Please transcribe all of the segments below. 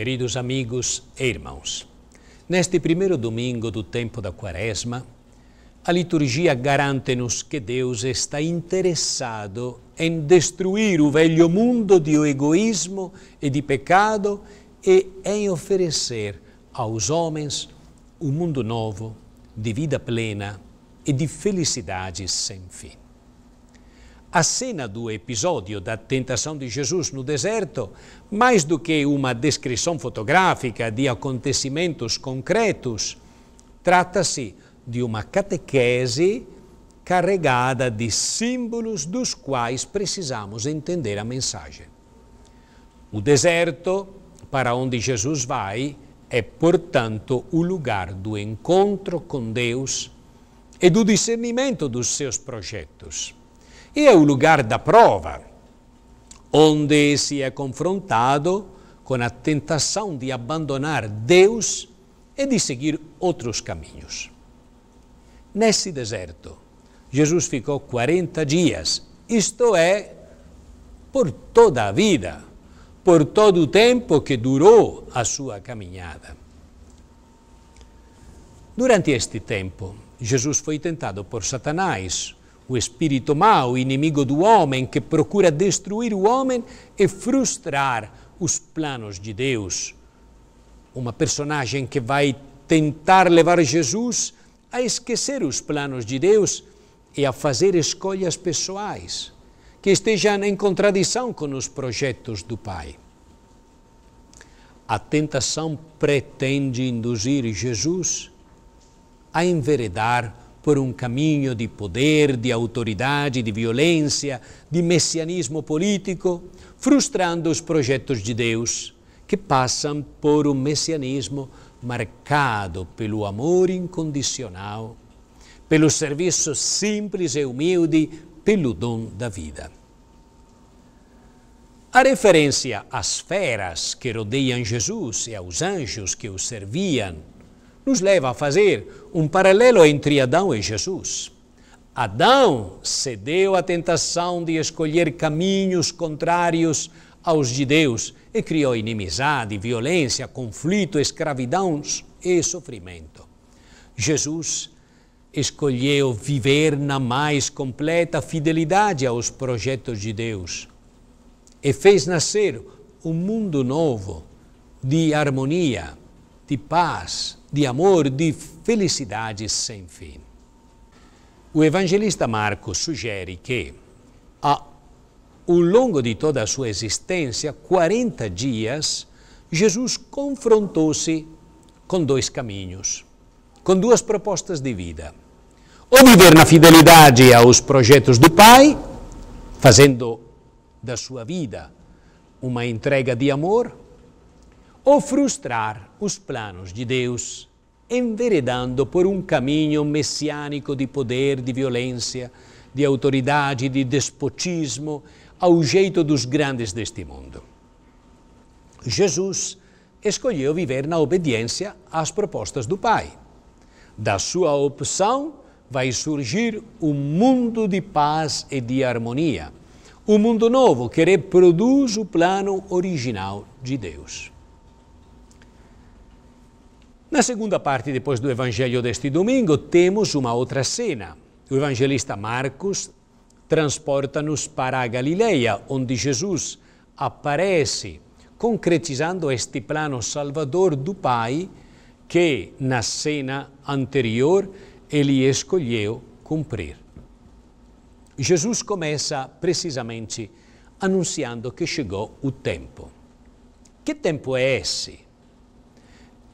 Queridos amigos e irmãos, neste primeiro domingo do tempo da Quaresma, a liturgia garante-nos que Deus está interessado em destruir o velho mundo de egoísmo e de pecado e em oferecer aos homens um mundo novo de vida plena e de felicidades sem fim. A cena do episódio da tentação de Jesus no deserto, mais do que uma descrição fotográfica de acontecimentos concretos, trata-se de uma catequese carregada de símbolos dos quais precisamos entender a mensagem. O deserto para onde Jesus vai é, portanto, o lugar do encontro com Deus e do discernimento dos seus projetos e é o lugar da prova, onde se é confrontado com a tentação de abandonar Deus e de seguir outros caminhos. Nesse deserto, Jesus ficou 40 dias, isto é, por toda a vida, por todo o tempo que durou a sua caminhada. Durante este tempo, Jesus foi tentado por Satanás, o espírito mau, inimigo do homem, que procura destruir o homem e frustrar os planos de Deus. Uma personagem que vai tentar levar Jesus a esquecer os planos de Deus e a fazer escolhas pessoais que estejam em contradição com os projetos do Pai. A tentação pretende induzir Jesus a enveredar por um caminho de poder, de autoridade, de violência, de messianismo político, frustrando os projetos de Deus que passam por um messianismo marcado pelo amor incondicional, pelo serviço simples e humilde, pelo dom da vida. A referência às feras que rodeiam Jesus e aos anjos que o serviam nos leva a fazer um paralelo entre Adão e Jesus. Adão cedeu à tentação de escolher caminhos contrários aos de Deus e criou inimizade, violência, conflito, escravidão e sofrimento. Jesus escolheu viver na mais completa fidelidade aos projetos de Deus e fez nascer um mundo novo de harmonia, de paz, de amor, de felicidade sem fim. O evangelista Marcos sugere que, ao longo de toda a sua existência, 40 dias, Jesus confrontou-se com dois caminhos, com duas propostas de vida. Ou viver na fidelidade aos projetos do Pai, fazendo da sua vida uma entrega de amor, ou frustrar os planos de Deus, enveredando por um caminho messiânico de poder, de violência, de autoridade, de despotismo, ao jeito dos grandes deste mundo. Jesus escolheu viver na obediência às propostas do Pai. Da sua opção vai surgir um mundo de paz e de harmonia, um mundo novo que reproduz o plano original de Deus. Na segunda parte, depois do Evangelho deste domingo, temos uma outra cena. O evangelista Marcos transporta-nos para a Galileia, onde Jesus aparece, concretizando este plano salvador do Pai que, na cena anterior, ele escolheu cumprir. Jesus começa precisamente anunciando que chegou o tempo. Que tempo é esse?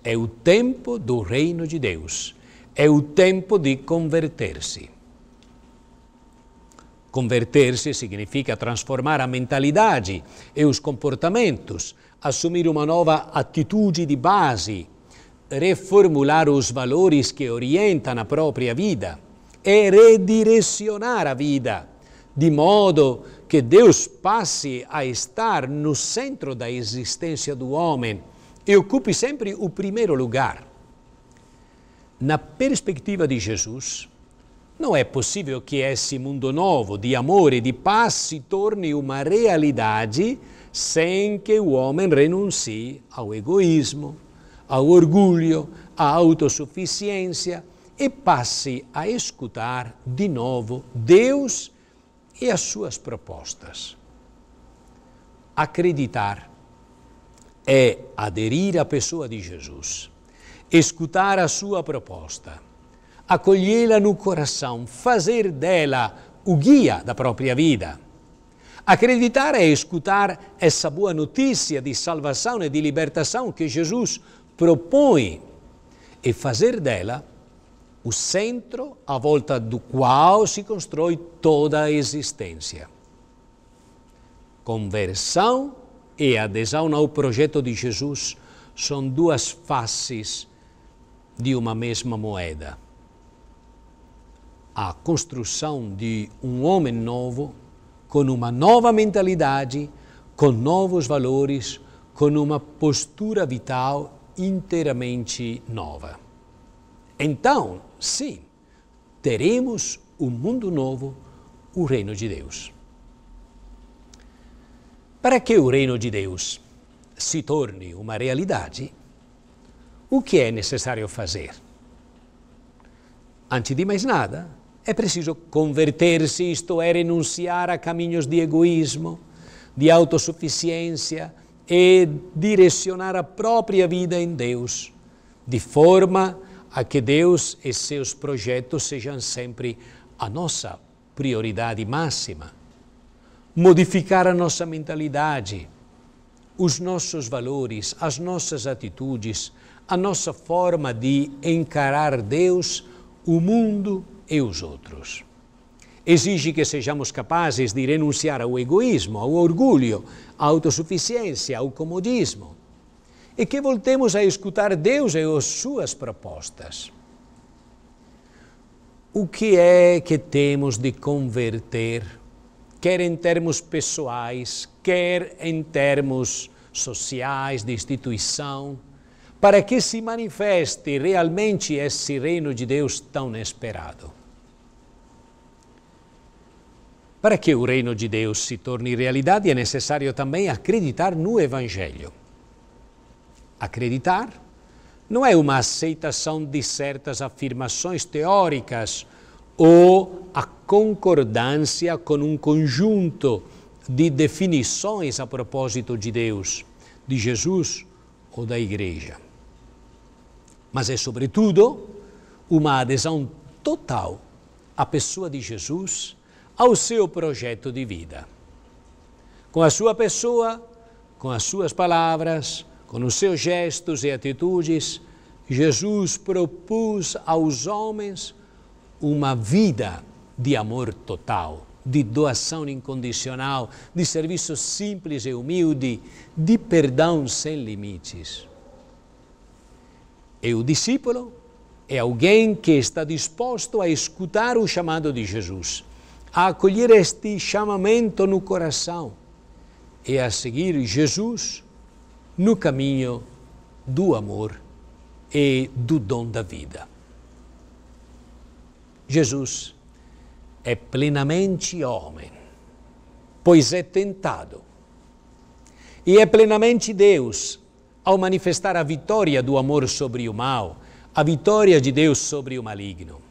É o tempo do reino de Deus. É o tempo de converter-se. Converter-se significa transformar a mentalidade e os comportamentos, assumir uma nova atitude de base, reformular os valores que orientam a própria vida e redirecionar a vida, de modo que Deus passe a estar no centro da existência do homem e ocupe sempre o primeiro lugar. Na perspectiva de Jesus, não é possível que esse mundo novo de amor e de paz se torne uma realidade sem que o homem renuncie ao egoísmo, ao orgulho, à autossuficiência e passe a escutar de novo Deus e as suas propostas. Acreditar é aderir à pessoa de Jesus, escutar a sua proposta, acolhê-la no coração, fazer dela o guia da própria vida. Acreditar é escutar essa boa notícia de salvação e de libertação que Jesus propõe e fazer dela o centro à volta do qual se constrói toda a existência. Conversão e adesão ao projeto de Jesus são duas faces de uma mesma moeda. A construção de um homem novo, com uma nova mentalidade, com novos valores, com uma postura vital inteiramente nova. Então, sim, teremos um mundo novo, o reino de Deus. Para que o reino de Deus se torne uma realidade, o que é necessário fazer? Antes de mais nada, é preciso converter-se, isto é, renunciar a caminhos de egoísmo, de autossuficiência e direcionar a própria vida em Deus, de forma a que Deus e seus projetos sejam sempre a nossa prioridade máxima modificar a nossa mentalidade, os nossos valores, as nossas atitudes, a nossa forma de encarar Deus, o mundo e os outros. Exige que sejamos capazes de renunciar ao egoísmo, ao orgulho, à autossuficiência, ao comodismo e que voltemos a escutar Deus e as suas propostas. O que é que temos de converter quer em termos pessoais, quer em termos sociais, de instituição, para que se manifeste realmente esse reino de Deus tão esperado. Para que o reino de Deus se torne realidade, é necessário também acreditar no Evangelho. Acreditar não é uma aceitação de certas afirmações teóricas ou a concordância com um conjunto de definições a propósito de Deus, de Jesus ou da Igreja. Mas é, sobretudo, uma adesão total à pessoa de Jesus, ao seu projeto de vida. Com a sua pessoa, com as suas palavras, com os seus gestos e atitudes, Jesus propôs aos homens uma vida de amor total, de doação incondicional, de serviço simples e humilde, de perdão sem limites. E o discípulo é alguém que está disposto a escutar o chamado de Jesus, a acolher este chamamento no coração e a seguir Jesus no caminho do amor e do dom da vida. Jesus é plenamente homem, pois é tentado. E é plenamente Deus, ao manifestar a vitória do amor sobre o mal, a vitória de Deus sobre o maligno.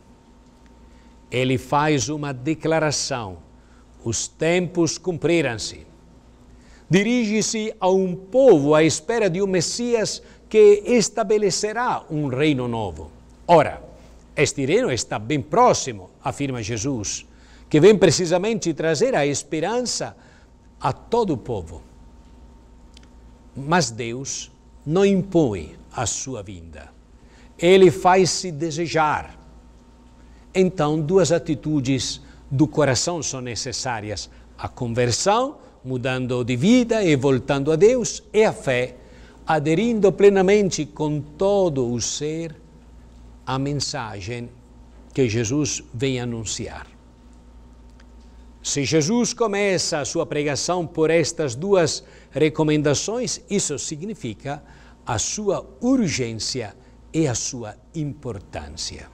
Ele faz uma declaração: os tempos cumpriram-se. Dirige-se a um povo à espera de um Messias que estabelecerá um reino novo. Ora, este Ireno está bem próximo, afirma Jesus, que vem precisamente trazer a esperança a todo o povo. Mas Deus não impõe a sua vinda. Ele faz-se desejar. Então, duas atitudes do coração são necessárias: a conversão, mudando de vida e voltando a Deus, e a fé, aderindo plenamente com todo o ser a mensagem que Jesus vem anunciar. Se Jesus começa a sua pregação por estas duas recomendações, isso significa a sua urgência e a sua importância.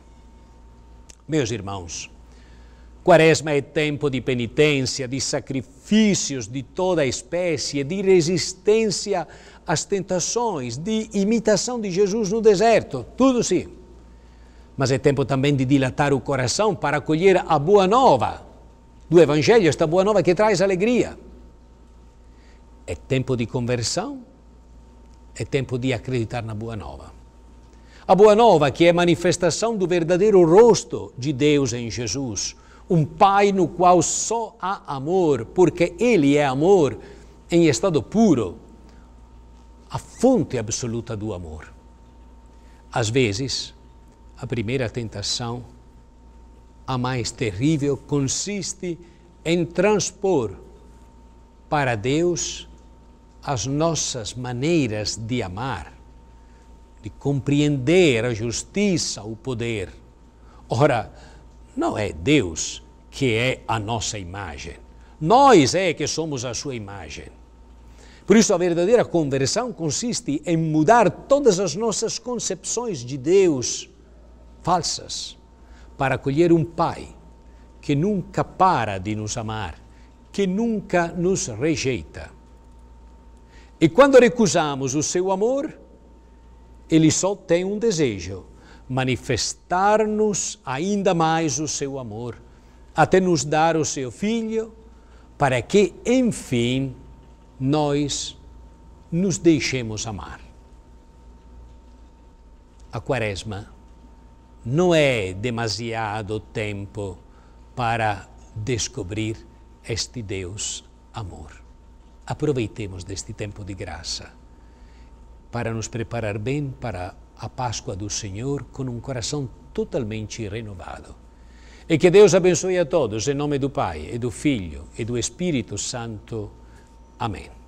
Meus irmãos, Quaresma é tempo de penitência, de sacrifícios de toda espécie, de resistência às tentações, de imitação de Jesus no deserto, tudo sim mas é tempo também de dilatar o coração para acolher a boa nova do Evangelho, esta boa nova que traz alegria. É tempo de conversão, é tempo de acreditar na boa nova. A boa nova que é manifestação do verdadeiro rosto de Deus em Jesus, um Pai no qual só há amor, porque Ele é amor em estado puro, a fonte absoluta do amor. Às vezes, a primeira tentação, a mais terrível, consiste em transpor para Deus as nossas maneiras de amar, de compreender a justiça, o poder. Ora, não é Deus que é a nossa imagem. Nós é que somos a sua imagem. Por isso, a verdadeira conversão consiste em mudar todas as nossas concepções de Deus falsas para acolher um Pai que nunca para de nos amar, que nunca nos rejeita. E quando recusamos o seu amor, ele só tem um desejo: manifestar-nos ainda mais o seu amor, até nos dar o seu Filho, para que, enfim, nós nos deixemos amar. A Quaresma não é demasiado tempo para descobrir este Deus amor. Aproveitemos deste tempo de graça para nos preparar bem para a Páscoa do Senhor com um coração totalmente renovado. E que Deus abençoe a todos, em nome do Pai, e do Filho, e do Espírito Santo. Amém.